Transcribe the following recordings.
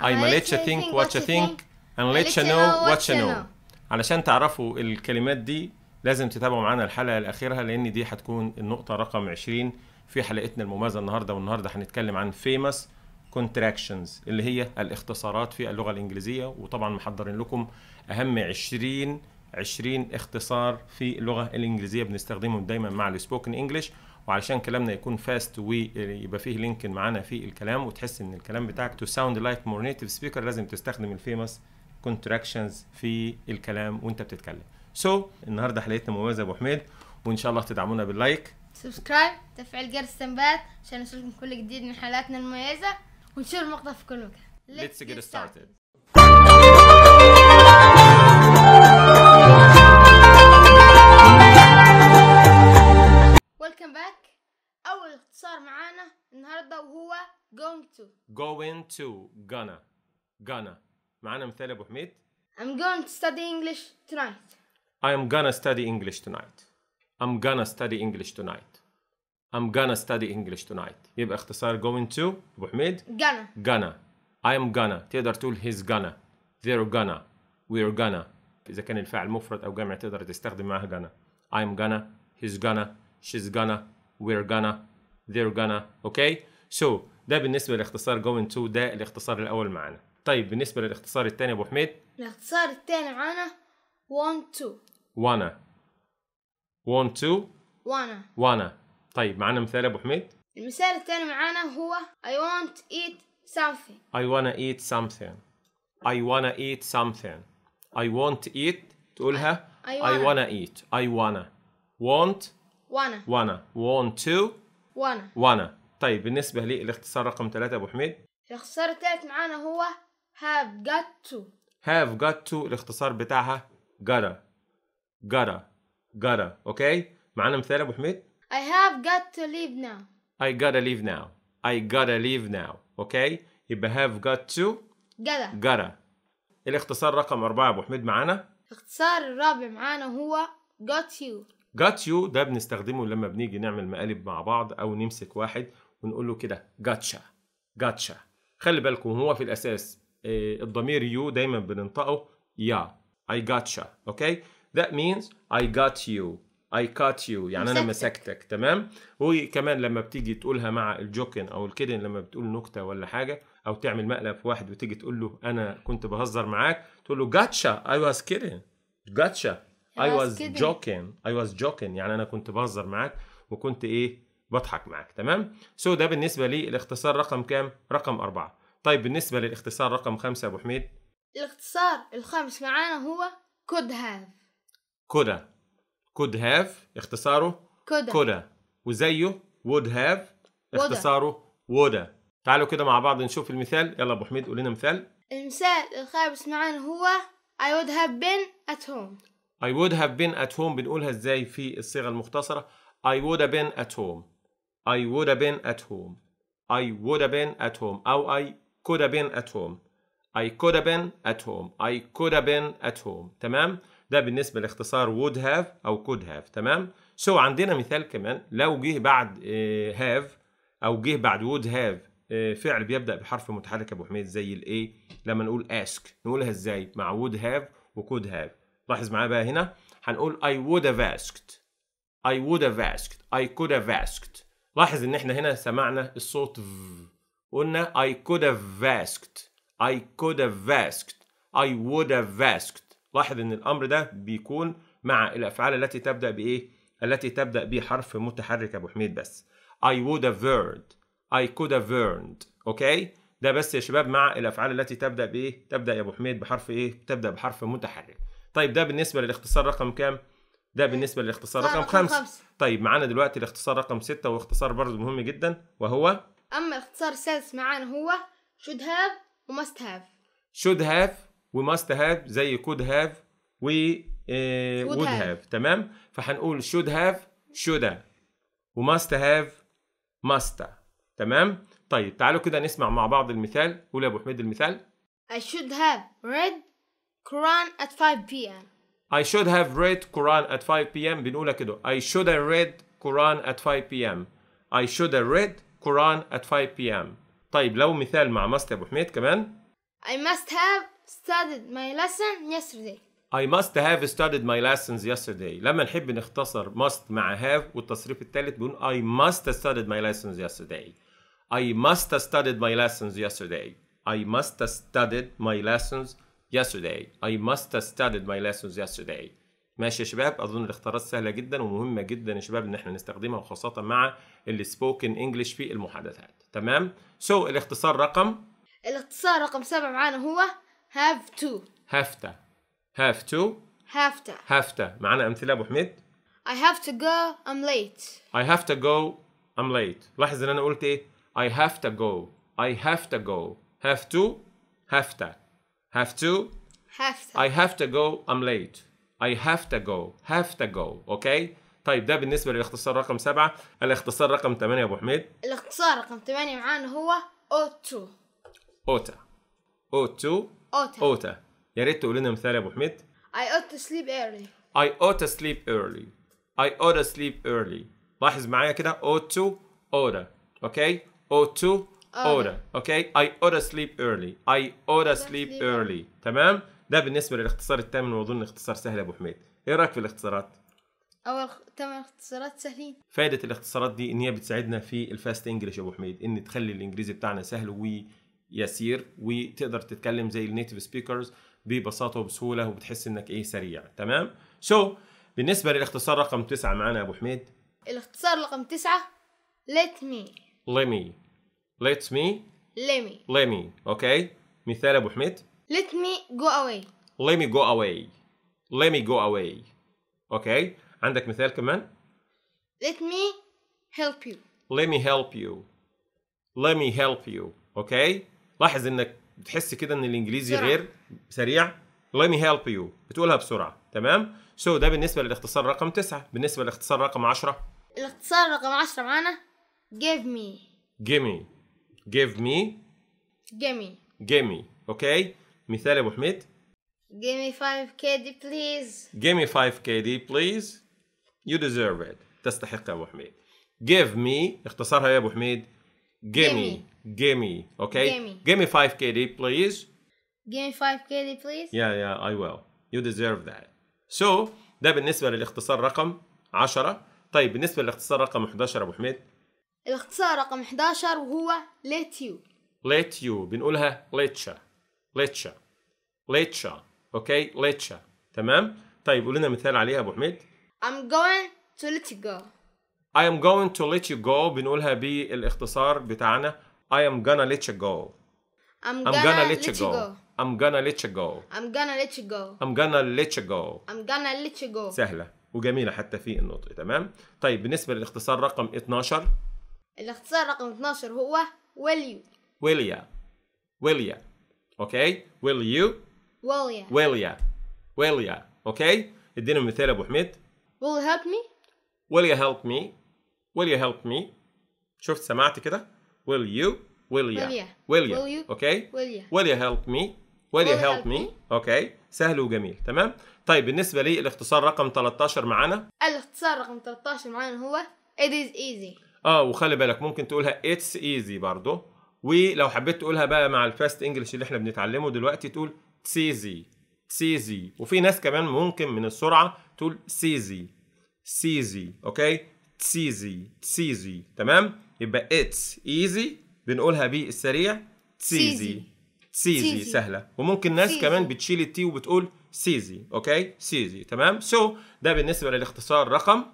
ما let you think what you think and let you know what you know علشان تعرفوا الكلمات دي لازم تتابعوا معانا الحلقه الاخيره لان دي هتكون النقطه رقم 20 في حلقتنا المميزه النهارده والنهارده هنتكلم عن فيمس كونتراكشنز اللي هي الاختصارات في اللغه الانجليزيه وطبعا محضرين لكم اهم 20 20 اختصار في اللغه الانجليزيه بنستخدمهم دايما مع السبوكن انجلش وعلشان كلامنا يكون فاست ويبقى فيه لينك معانا في الكلام وتحس ان الكلام بتاعك تو ساوند لايك مور نيتيف سبيكر لازم تستخدم الفيمس كونتراكشنز في الكلام وانت بتتكلم سو so, النهارده حلقتنا مميزه يا ابو حميد وان شاء الله تدعمونا باللايك سبسكرايب تفعيل جرس التنبيهات عشان يوصلكم كل جديد من حلقاتنا المميزه ونشوف المقطع في كل مكان Let's get started أول اختصار معانا النهاردة وهو going to going to gonna gonna معانا مثال يا أبو حميد I'm going to study English tonight I'm gonna study English tonight I'm gonna study English tonight I'm gonna study English tonight يبقى اختصار going to أبو حميد gonna gonna I'm gonna تقدر تقول he's gonna they're gonna we're gonna إذا كان الفاعل مفرد أو جمع تقدر تستخدم معاها gonna I'm gonna he's gonna she's gonna we're gonna they're gonna okay? so ده بالنسبه لاختصار going to ده الاختصار الاول معانا طيب بالنسبه للاختصار الثاني ابو حميد الاختصار الثاني معانا want to wanna want to wanna wanna طيب معانا مثال ابو حميد المثال الثاني معانا هو I want eat something I wanna eat something I wanna eat something I want to eat تقولها I wanna, I wanna eat I wanna want wanna wanna want to وانا وانا طيب بالنسبة لي الاختصار رقم ثلاثة أبو حميد الاختصار الثالث معانا هو have got to have got to الاختصار بتاعها gotta gotta gotta أوكي معانا مثال أبو حميد I have got to leave now I gotta leave now I gotta leave now أوكي يبقى have got to gotta gotta الاختصار رقم أربعة أبو حميد معانا الاختصار الرابع معانا هو got you جاتيو ده بنستخدمه لما بنيجي نعمل مقالب مع بعض او نمسك واحد ونقول له كده جاتشا جاتشا خلي بالكم هو في الاساس آه، الضمير يو دايما بننطقه يا اي جاتشا اوكي that means I got you I كات you يعني انا مسكتك تمام وكمان لما بتيجي تقولها مع الجوكن او الكيدن لما بتقول نكته ولا حاجه او تعمل مقلب في واحد وتيجي تقول له انا كنت بهزر معاك تقول له جاتشا اي واز كيدن جاتشا I was كده. joking I was joking يعني أنا كنت بهزر معاك وكنت إيه بضحك معاك تمام سو so ده بالنسبة لي الاختصار رقم كام رقم أربعة طيب بالنسبة للاختصار رقم خمسة يا أبو حميد الاختصار الخامس معانا هو could have كودا could have اختصاره كودا كودا وزيه would have اختصاره ودا تعالوا كده مع بعض نشوف المثال يلا ابو حميد قول لنا مثال المثال الخامس معانا هو I would have been at home I would have been at home بنقولها ازاي في الصيغه المختصره I would have been at home I would have been at home I would have been at home أو I could have been at home I could have been at home I could have been at home تمام ده بالنسبه لاختصار would have او could have تمام سو so عندنا مثال كمان لو جه بعد have او جه بعد would have فعل بيبدا بحرف متحرك ابو حميد زي الايه لما نقول ask نقولها ازاي مع would have could have لاحظ معايا بقى هنا هنقول I would have asked I would have asked I could have asked لاحظ ان احنا هنا سمعنا الصوت قلنا I could have asked I could have asked I would have asked لاحظ ان الامر ده بيكون مع الافعال التي تبدا بايه التي تبدا بحرف متحرك ابو حميد بس I would have earned I could have earned اوكي ده بس يا شباب مع الافعال التي تبدا بايه تبدا يا ابو حميد بحرف ايه تبدا بحرف متحرك طيب ده بالنسبه للاختصار رقم كام؟ ده بالنسبه للاختصار رقم, رقم خمسة. خمسة طيب معانا دلوقتي الاختصار رقم ستة واختصار برضه مهم جدا وهو اما الاختصار السادس معانا هو should have وماست have should have وماست have زي could have و آه، would, have. تمام فهنقول should have should have هاف have must have. تمام طيب تعالوا كده نسمع مع بعض المثال قول يا ابو حميد المثال I should have read Quran at 5 p.m. I should have read Quran at 5 p.m. بنقولها كده I should have read Quran at 5 p.m. I should have read Quran at 5 p.m. طيب لو مثال مع must يا ابو حميد كمان I must have studied my lesson yesterday I must have studied my lessons yesterday لما نحب نختصر must مع have والتصريف الثالث بنقول I must have studied my lessons yesterday I must have studied my lessons yesterday I must have studied my lessons yesterday I must have studied my lessons yesterday ماشي يا شباب اظن الاختيارات سهله جدا ومهمه جدا يا شباب ان احنا نستخدمها وخاصه مع السبوكن انجلش في المحادثات تمام سو so, الاختصار رقم الاختصار رقم سبعة معانا هو have to have to have to have to have to معانا امثله ابو حميد I have to go I'm late I have to go I'm late لاحظ ان انا قلت ايه I have to go I have to go have to have to have to have to I have to go I'm late I have to go have to go okay طيب ده بالنسبه للاختصار رقم سبعة الاختصار رقم ثمانية يا ابو حميد الاختصار رقم ثمانية معانا هو O2 اوتا O2 اوتا اوتا يا ريت تقول لنا مثال يا ابو حميد I ought to sleep early I ought to sleep early I ought to sleep early لاحظ معايا كده O2 اوتا اوكي O2 اورا اوكي اي اورا سليب ايرلي اي اورا سليب ايرلي تمام ده بالنسبه للاختصار الثامن واظن اختصار سهل يا ابو حميد ايه رايك في الاختصارات اول ثمان اختصارات سهلين فائده الاختصارات دي ان هي بتساعدنا في الفاست انجلش يا ابو حميد ان تخلي الانجليزي بتاعنا سهل ويسير وتقدر تتكلم زي النيتيف سبيكرز ببساطه وبسهوله وبتحس انك ايه سريع تمام سو so, بالنسبه للاختصار رقم تسعة معانا يا ابو حميد الاختصار رقم تسعة let me let me Let me let me let me okay مثال ابو حميد let me go away let me go away let me go away okay عندك مثال كمان let me help you let me help you let me help you okay لاحظ انك بتحس كده ان الانجليزي سرعة. غير سريع let me help you بتقولها بسرعه تمام سو so ده بالنسبه للاختصار رقم تسعة بالنسبه للاختصار رقم عشرة الاختصار رقم عشرة معانا give me give me give me gimme gimme اوكي مثال يا ابو حميد gimme 5kd please gimme 5kd please you deserve it تستحق يا ابو حميد give me اختصارها يا ابو حميد gimme gimme اوكي gimme 5kd please gimme 5kd please yeah yeah i will you deserve that so ده بالنسبه للاختصار رقم 10 طيب بالنسبه للاختصار رقم 11 ابو حميد الاختصار رقم 11 وهو let you let you بنقولها letcha letcha letcha اوكي letcha تمام طيب قول لنا مثال عليها ابو حميد I'm going to let you go I am going to let you go بنقولها بالاختصار بتاعنا I am gonna let you go I'm gonna, I'm gonna let, let you go. go I'm gonna let you go I'm gonna let you go I'm gonna let you go I'm gonna let you go سهلة وجميلة حتى في النطق تمام طيب بالنسبة للاختصار رقم 12 الاختصار رقم 12 هو will you will ya will ya اوكي will you will ya will ya will ya اوكي ادينا مثال ابو حميد will you help me will you help me will you help me شفت سمعت كده will you will ya will ya اوكي will you help me will you help me اوكي سهل وجميل تمام طيب بالنسبه لي الاختصار رقم 13 معانا الاختصار رقم 13 معانا هو it is easy اه وخلي بالك ممكن تقولها اتس ايزي برضه ولو حبيت تقولها بقى مع الفاست انجلش اللي احنا بنتعلمه دلوقتي تقول تسيزي تسيزي وفي ناس كمان ممكن من السرعه تقول سيزي سيزي اوكي تسيزي تسيزي تمام يبقى اتس ايزي بنقولها بالسريع تسيزي سيزي سهله وممكن ناس سيزي. كمان بتشيل التي وبتقول سيزي اوكي سيزي تمام سو so, ده بالنسبه للاختصار رقم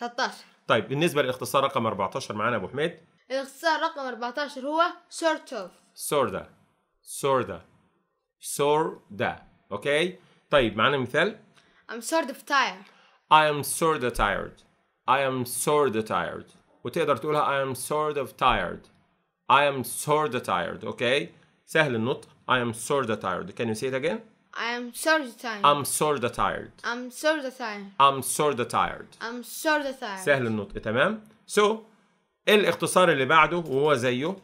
13 طيب بالنسبه للاختصار رقم 14 معانا ابو حميد الاختصار رقم 14 هو sort of sorda sorda sorda اوكي طيب معانا مثال I'm sort of tired I am sort of tired I am sort of tired وتقدر تقولها I am sort of tired I am sort of tired اوكي سهل النطق I am sort of tired can you say it again I'm sorta tired. I'm sorta tired. I'm sorta tired. I'm sorta tired. I'm sorta tired. سهل النطق تمام؟ So الاختصار اللي بعده وهو زيه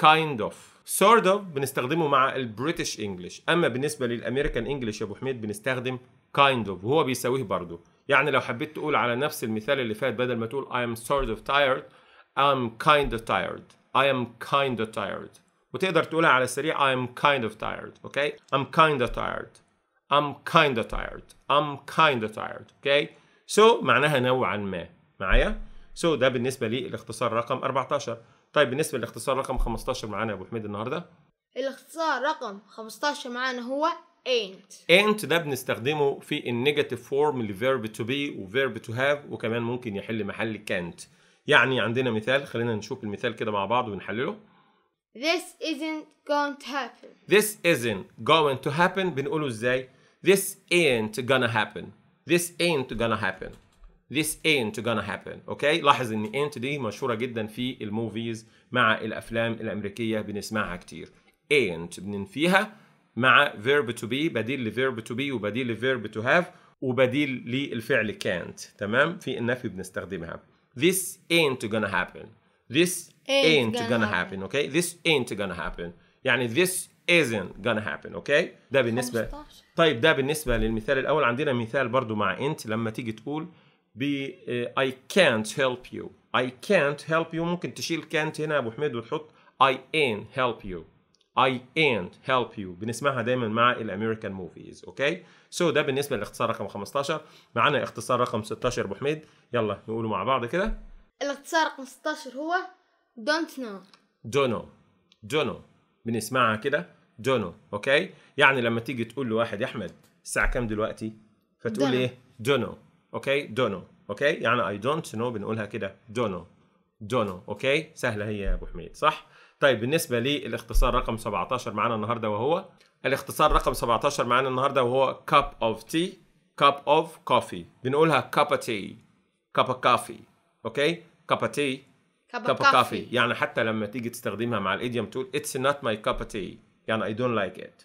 kind of. sort of بنستخدمه مع البريتش انجلش، اما بالنسبه للامريكان انجلش يا ابو حميد بنستخدم kind of وهو بيساويه برضه. يعني لو حبيت تقول على نفس المثال اللي فات بدل ما تقول I am sort of tired I'm kind of tired I am kind of tired وتقدر تقولها على السريع I'm kind of tired okay? I'm kind of tired I'm kind of tired I'm kind of tired okay? so معناها نوعا ما معايا so ده بالنسبة للاختصار رقم 14 طيب بالنسبة للاختصار رقم 15 معانا يا ابو حميد النهارده الاختصار رقم 15 معانا هو ain't ain't ده بنستخدمه في النيجاتيف فورم لفيرب تو بي وفيرب تو هاف وكمان ممكن يحل محل كانت يعني عندنا مثال خلينا نشوف المثال كده مع بعض ونحلله This isn't going to happen. This isn't going to happen بنقوله ازاي؟ This ain't gonna happen. This ain't gonna happen. This ain't gonna happen. okay? لاحظ ان ain't دي مشهورة جدا في الموفيز مع الافلام الامريكية بنسمعها كتير. ain't بننفيها مع verb to be بديل لverb to be وبديل لverb to have وبديل للفعل can't تمام؟ في النفي بنستخدمها. This ain't gonna happen. this ain't gonna happen okay? this ain't gonna happen يعني this isn't gonna happen okay? ده بالنسبه 15. طيب ده بالنسبه للمثال الاول عندنا مثال برضو مع انت لما تيجي تقول بي آه، I can't help you I can't help you ممكن تشيل can't هنا يا ابو حميد وتحط I ain't help you I ain't help you بنسمعها دايما مع الامريكان موفيز اوكي سو ده بالنسبه للاختصار رقم 15 معانا اختصار رقم 16 ابو حميد يلا نقوله مع بعض كده الاختصار رقم 16 هو دونت نو دونو دونو بنسمعها كده دونو اوكي يعني لما تيجي تقول لواحد يا احمد الساعه كام دلوقتي فتقول ايه دونو اوكي دونو اوكي يعني اي دونت نو بنقولها كده دونو دونو اوكي سهله هي يا ابو حميد صح طيب بالنسبه للاختصار رقم 17 معانا النهارده وهو الاختصار رقم 17 معانا النهارده وهو كاب اوف تي كاب اوف كوفي بنقولها كاب تي كابا كوفي اوكي كابا تي كابا كافي يعني حتى لما تيجي تستخدمها مع الايديوم تقول اتس نوت ماي كابا تي يعني اي دونت لايك ات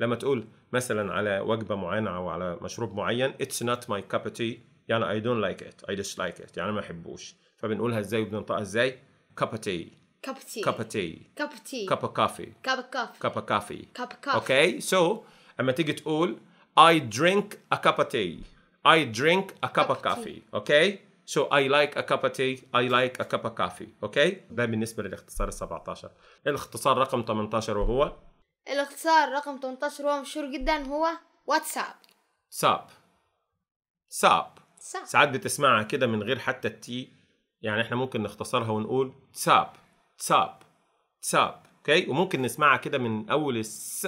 لما تقول مثلا على وجبه معينه او على مشروب معين اتس نوت ماي كاب تي يعني اي دونت لايك ات اي ديس لايك ات يعني ما احبوش فبنقولها ازاي وبننطقها ازاي كاب تي كاب تي كاب تي كاب تي كاب كافي كاب كافي كاب كافي اوكي سو اما تيجي تقول I drink a cup of tea. I drink a cup of coffee. Okay? So I like a cup of tea, I like a cup of coffee, اوكي؟ okay? ده بالنسبة للاختصار ال 17. الاختصار رقم 18 وهو الاختصار رقم 18 وهو مشهور جدا هو واتساب. ساب. ساب. ساعات بتسمعها كده من غير حتى التي يعني احنا ممكن نختصرها ونقول ساب ساب ساب اوكي وممكن نسمعها كده من اول الس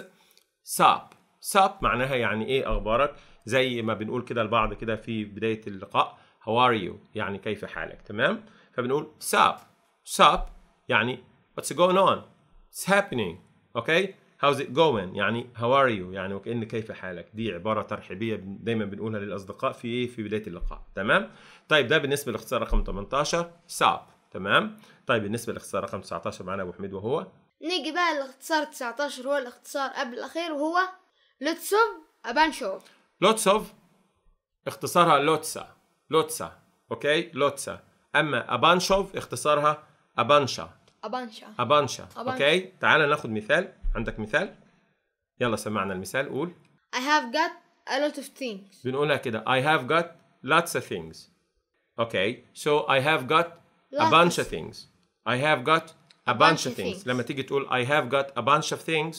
ساب ساب معناها يعني ايه اخبارك زي ما بنقول كده لبعض كده في بدايه اللقاء هاو ار يو يعني كيف حالك تمام فبنقول ساب ساب يعني واتس جوين اون اتس happening اوكي هاوز ات جوين يعني هاو ار يو يعني وكأن كيف حالك دي عباره ترحيبيه دايما بنقولها للاصدقاء في ايه في بدايه اللقاء تمام طيب ده بالنسبه للاختصار رقم 18 ساب تمام طيب بالنسبه للاختصار رقم 19 معانا ابو حميد وهو نيجي بقى لاختصار 19 هو الاختصار قبل الاخير وهو ابانشو لوتس اوف اختصارها لوتسا لوتسا اوكي لوتسا اما ابانشوف اختصارها ابانشا ابانشا ابانشا اوكي تعال ناخد مثال عندك مثال يلا سمعنا المثال قول I have got a lot of things بنقولها كده I have got lots of things okay so I have got lots. a bunch of things I have got a bunch of things لما تيجي تقول I have got a bunch of things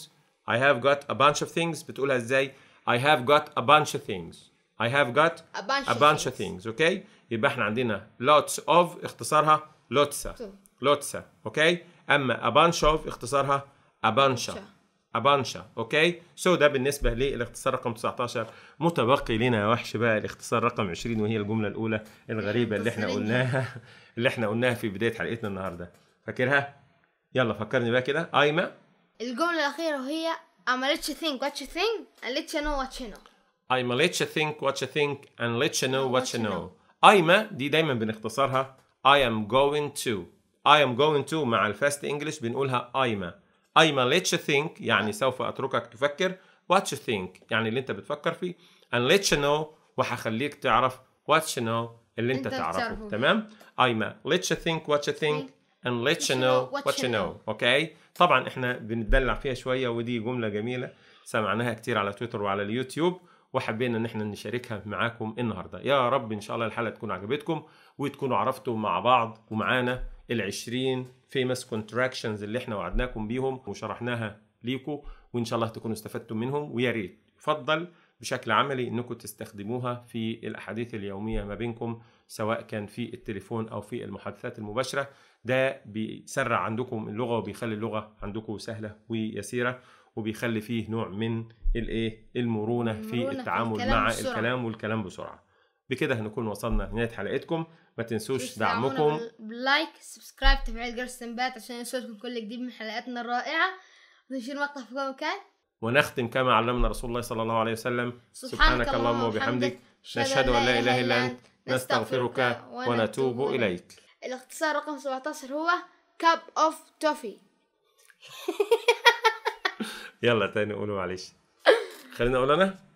I have got a bunch of things بتقولها ازاي I have got a bunch of things I have got a bunch, a bunch of things Okay. يبقى احنا عندنا lots of اختصارها lots. of. Okay. اما a bunch of اختصارها a a bunch of. Okay. so ده بالنسبه للاختصار رقم 19 متبقي لنا يا وحش بقى الاختصار رقم 20 وهي الجمله الاولى الغريبه اللي احنا قلناها اللي احنا قلناها في بدايه حلقتنا النهارده فاكرها يلا فكرني بقى كده ايما الجمله الاخيره وهي think ثينج let you know what you know. I'm a let you think what you think and let you know what you know I'm a دي دايما بنختصرها I am going to I am going to مع الفاست انجلش بنقولها I'm a. I'm a let you think يعني سوف اتركك تفكر what you think يعني اللي انت بتفكر فيه and let you know وهخليك تعرف what you know اللي انت, انت تعرفه تمام I'm a let you think what you think and let you know what you know اوكي okay. طبعا احنا بنتدلع فيها شويه ودي جمله جميله سمعناها كتير على تويتر وعلى اليوتيوب وحبينا ان احنا نشاركها معاكم النهارده يا رب ان شاء الله الحلقه تكون عجبتكم وتكونوا عرفتوا مع بعض ومعانا ال20 فيمس كونتراكشنز اللي احنا وعدناكم بيهم وشرحناها ليكم وان شاء الله تكونوا استفدتوا منهم ويا ريت يفضل بشكل عملي انكم تستخدموها في الاحاديث اليوميه ما بينكم سواء كان في التليفون او في المحادثات المباشره ده بيسرع عندكم اللغه وبيخلي اللغه عندكم سهله ويسيره وبيخلي فيه نوع من الايه المرونه في التعامل الكلام مع بسرعة. الكلام والكلام بسرعه بكده هنكون وصلنا لنهايه حلقتكم ما تنسوش دعمكم لايك سبسكرايب تفعيل جرس التنبيهات عشان يوصلكم كل جديد من حلقاتنا الرائعه ونشير مقطع في كل مكان ونختم كما علمنا رسول الله صلى الله عليه وسلم سبحانك اللهم وبحمدك نشهد ان لا اله الا انت نستغفرك ونتوب اليك الاختصار رقم 17 هو كاب اوف توفي يلا تاني قولوا معلش خليني اقول انا